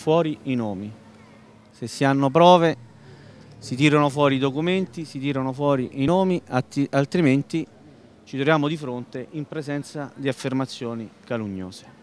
fuori i nomi. Se si hanno prove si tirano fuori i documenti, si tirano fuori i nomi, altrimenti ci troviamo di fronte in presenza di affermazioni calugnose.